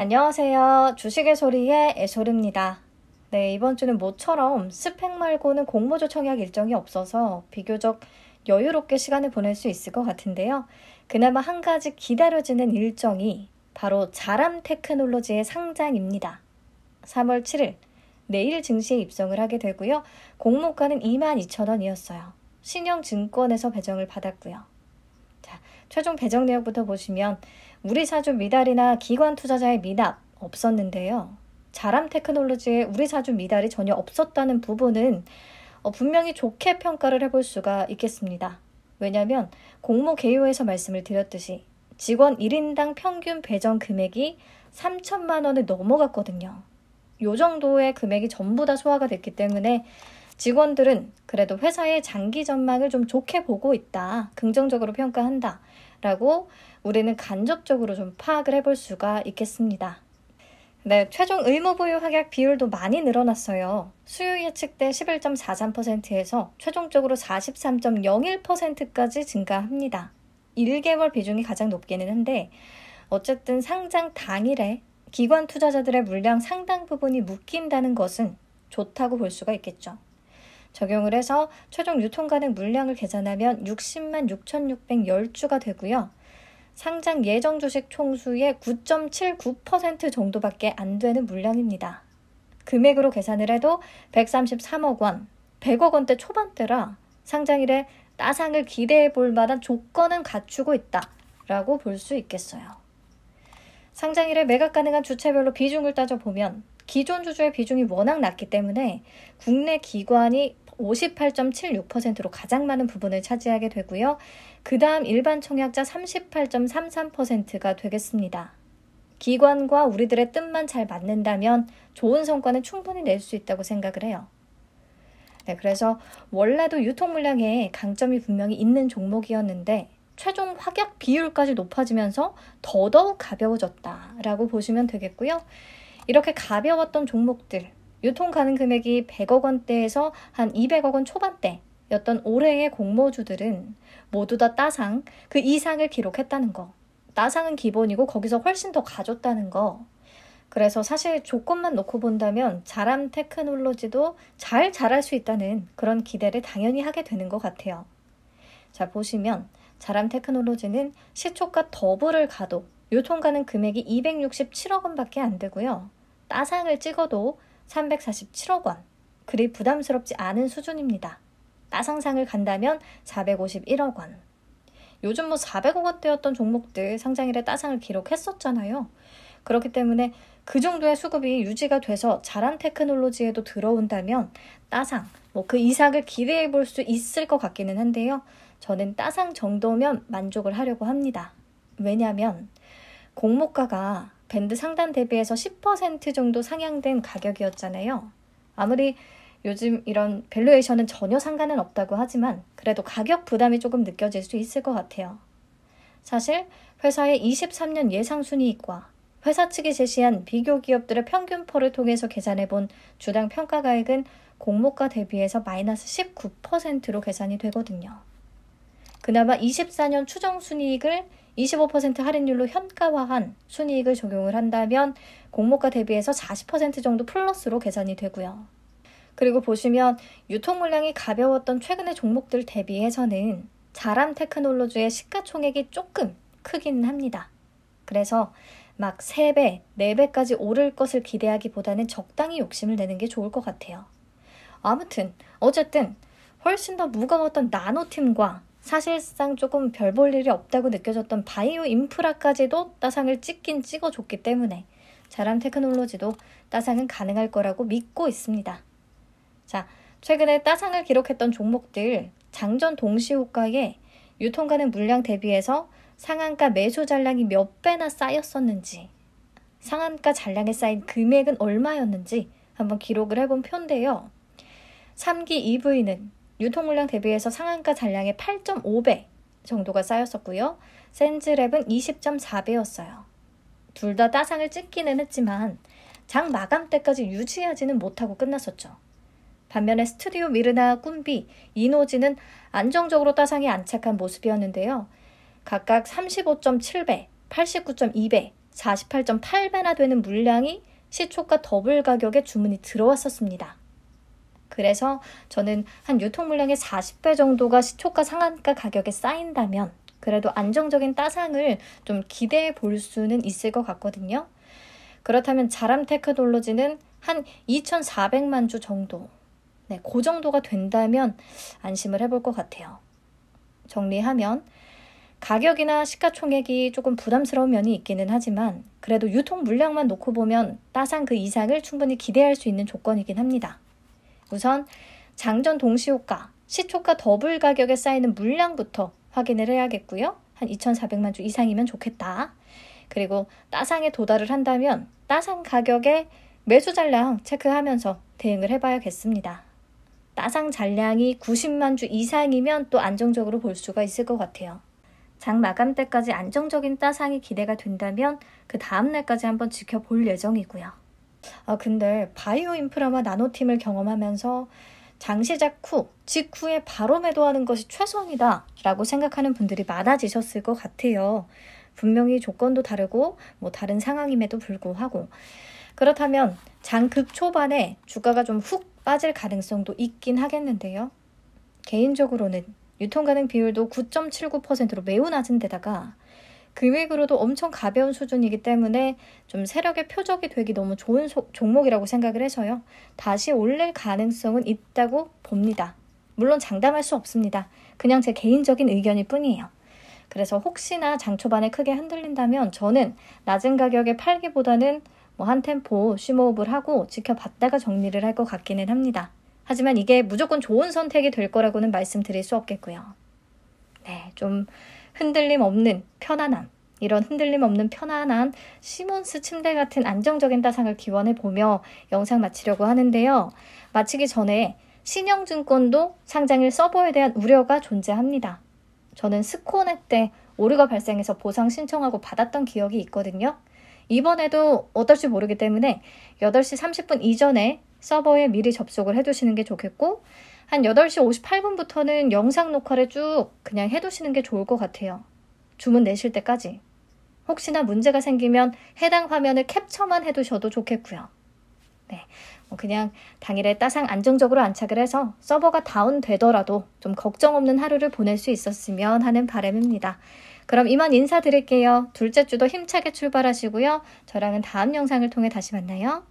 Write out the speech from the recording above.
안녕하세요. 주식의 소리의 애솔입니다. 네, 이번 주는 모처럼 스펙 말고는 공모조 청약 일정이 없어서 비교적 여유롭게 시간을 보낼 수 있을 것 같은데요. 그나마 한 가지 기다려지는 일정이 바로 자람 테크놀로지의 상장입니다. 3월 7일, 내일 증시에 입성을 하게 되고요. 공모가는 22,000원이었어요. 신영증권에서 배정을 받았고요. 자, 최종 배정 내역부터 보시면 우리사주 미달이나 기관 투자자의 미납 없었는데요. 자람 테크놀로지에 우리사주 미달이 전혀 없었다는 부분은 어, 분명히 좋게 평가를 해볼 수가 있겠습니다. 왜냐하면 공모 개요에서 말씀을 드렸듯이 직원 1인당 평균 배정 금액이 3천만 원을 넘어갔거든요. 요 정도의 금액이 전부 다 소화가 됐기 때문에 직원들은 그래도 회사의 장기 전망을 좀 좋게 보고 있다. 긍정적으로 평가한다. 라고 우리는 간접적으로 좀 파악을 해볼 수가 있겠습니다. 네, 최종 의무 보유 확약 비율도 많이 늘어났어요. 수요 예측 대 11.43%에서 최종적으로 43.01%까지 증가합니다. 1개월 비중이 가장 높기는 한데 어쨌든 상장 당일에 기관 투자자들의 물량 상당 부분이 묶인다는 것은 좋다고 볼 수가 있겠죠. 적용을 해서 최종 유통 가능 물량을 계산하면 60만 6,610주가 되고요. 상장 예정 주식 총수의 9.79% 정도밖에 안 되는 물량입니다. 금액으로 계산을 해도 133억 원, 100억 원대 초반대라 상장일에 따상을 기대해 볼 만한 조건은 갖추고 있다. 라고 볼 수 있겠어요. 상장일에 매각 가능한 주체별로 비중을 따져보면 기존 주주의 비중이 워낙 낮기 때문에 국내 기관이 58.76%로 가장 많은 부분을 차지하게 되고요. 그 다음 일반 청약자 38.33%가 되겠습니다. 기관과 우리들의 뜻만 잘 맞는다면 좋은 성과는 충분히 낼 수 있다고 생각을 해요. 네, 그래서 원래도 유통 물량에 강점이 분명히 있는 종목이었는데 최종 확약 비율까지 높아지면서 더더욱 가벼워졌다라고 보시면 되겠고요. 이렇게 가벼웠던 종목들, 유통 가능 금액이 100억 원대에서 한 200억 원 초반대 였던 올해의 공모주들은 모두 다 따상, 그 이상을 기록했다는 거. 따상은 기본이고 거기서 훨씬 더 가졌다는 거. 그래서 사실 조건만 놓고 본다면 자람 테크놀로지도 잘 자랄 수 있다는 그런 기대를 당연히 하게 되는 것 같아요. 자, 보시면 자람 테크놀로지는 시초가 더블을 가도 유통 가는 금액이 267억 원밖에 안 되고요. 따상을 찍어도 347억 원. 그리 부담스럽지 않은 수준입니다. 따상상을 간다면 451억 원. 요즘 뭐 400억 원대였던 종목들 상장일에 따상을 기록했었잖아요. 그렇기 때문에 그 정도의 수급이 유지가 돼서 자란 테크놀로지에도 들어온다면 따상, 뭐 그이상을 기대해 볼 수 있을 것 같기는 한데요. 저는 따상 정도면 만족을 하려고 합니다. 왜냐면 공모가가 밴드 상단 대비해서 10% 정도 상향된 가격이었잖아요. 아무리 요즘 이런 밸류에이션은 전혀 상관은 없다고 하지만 그래도 가격 부담이 조금 느껴질 수 있을 것 같아요. 사실 회사의 23년 예상 순이익과 회사 측이 제시한 비교 기업들의 평균포를 통해서 계산해 본 주당 평가가액은 공모가 대비해서 마이너스 19%로 계산이 되거든요. 그나마 24년 추정 순이익을 25% 할인율로 현가화한 순이익을 적용을 한다면 공모가 대비해서 40% 정도 플러스로 계산이 되고요. 그리고 보시면 유통 물량이 가벼웠던 최근의 종목들 대비해서는 자람 테크놀로지의 시가총액이 조금 크긴 합니다. 그래서 막 3배, 4배까지 오를 것을 기대하기보다는 적당히 욕심을 내는 게 좋을 것 같아요. 아무튼, 어쨌든 훨씬 더 무거웠던 나노팀과 사실상 조금 별볼 일이 없다고 느껴졌던 바이오 인프라까지도 따상을 찍긴 찍어줬기 때문에 자람 테크놀로지도 따상은 가능할 거라고 믿고 있습니다. 자, 최근에 따상을 기록했던 종목들 장전 동시 호가에 유통가는 물량 대비해서 상한가 매수 잔량이 몇 배나 쌓였었는지, 상한가 잔량에 쌓인 금액은 얼마였는지 한번 기록을 해본 편데요 3기 EV는 유통 물량 대비해서 상한가 잔량의 8.5배 정도가 쌓였었고요. 샌즈랩은 20.4배였어요. 둘 다 따상을 찍기는 했지만 장 마감 때까지 유지하지는 못하고 끝났었죠. 반면에 스튜디오 미르나 꿈비, 이노지는 안정적으로 따상에 안착한 모습이었는데요. 각각 35.7배, 89.2배, 48.8배나 되는 물량이 시초가 더블 가격에 주문이 들어왔었습니다. 그래서 저는 한 유통 물량의 40배 정도가 시초가 상한가 가격에 쌓인다면 그래도 안정적인 따상을 좀 기대해 볼 수는 있을 것 같거든요. 그렇다면 자람 테크놀로지는 한 2,400만 주 정도. 네, 그 정도가 된다면 안심을 해볼 것 같아요. 정리하면 가격이나 시가총액이 조금 부담스러운 면이 있기는 하지만 그래도 유통 물량만 놓고 보면 따상 그 이상을 충분히 기대할 수 있는 조건이긴 합니다. 우선 장전 동시효과, 시초가 더블 가격에 쌓이는 물량부터 확인을 해야겠고요. 한 2,400만 주 이상이면 좋겠다. 그리고 따상에 도달을 한다면 따상 가격에 매수 잔량 체크하면서 대응을 해봐야겠습니다. 따상 잔량이 90만 주 이상이면 또 안정적으로 볼 수가 있을 것 같아요. 장 마감 때까지 안정적인 따상이 기대가 된다면 그 다음날까지 한번 지켜볼 예정이고요. 아, 근데 바이오 인프라와 나노팀을 경험하면서 장시작 후, 직후에 바로 매도하는 것이 최선이다 라고 생각하는 분들이 많아지셨을 것 같아요. 분명히 조건도 다르고 뭐 다른 상황임에도 불구하고 그렇다면 장극 초반에 주가가 좀 훅 빠질 가능성도 있긴 하겠는데요. 개인적으로는 유통 가능 비율도 9.79%로 매우 낮은 데다가 금액으로도 엄청 가벼운 수준이기 때문에 좀 세력의 표적이 되기 너무 좋은 소, 종목이라고 생각을 해서요. 다시 올릴 가능성은 있다고 봅니다. 물론 장담할 수 없습니다. 그냥 제 개인적인 의견일 뿐이에요. 그래서 혹시나 장 초반에 크게 흔들린다면 저는 낮은 가격에 팔기보다는 뭐 한 템포 쉬모업을 하고 지켜봤다가 정리를 할 것 같기는 합니다. 하지만 이게 무조건 좋은 선택이 될 거라고는 말씀드릴 수 없겠고요. 네, 좀 흔들림 없는 편안함, 이런 흔들림 없는 편안한 시몬스 침대 같은 안정적인 따상을 기원해 보며 영상 마치려고 하는데요. 마치기 전에 신영증권도 상장일 서버에 대한 우려가 존재합니다. 저는 스코넷 때 오류가 발생해서 보상 신청하고 받았던 기억이 있거든요. 이번에도 어떨지 모르기 때문에 8시 30분 이전에 서버에 미리 접속을 해두시는 게 좋겠고 한 8시 58분부터는 영상 녹화를 쭉 그냥 해두시는 게 좋을 것 같아요. 주문 내실 때까지. 혹시나 문제가 생기면 해당 화면을 캡처만 해두셔도 좋겠고요. 네, 뭐 그냥 당일에 따상 안정적으로 안착을 해서 서버가 다운되더라도 좀 걱정 없는 하루를 보낼 수 있었으면 하는 바람입니다. 그럼 이만 인사드릴게요. 둘째 주도 힘차게 출발하시고요. 저랑은 다음 영상을 통해 다시 만나요.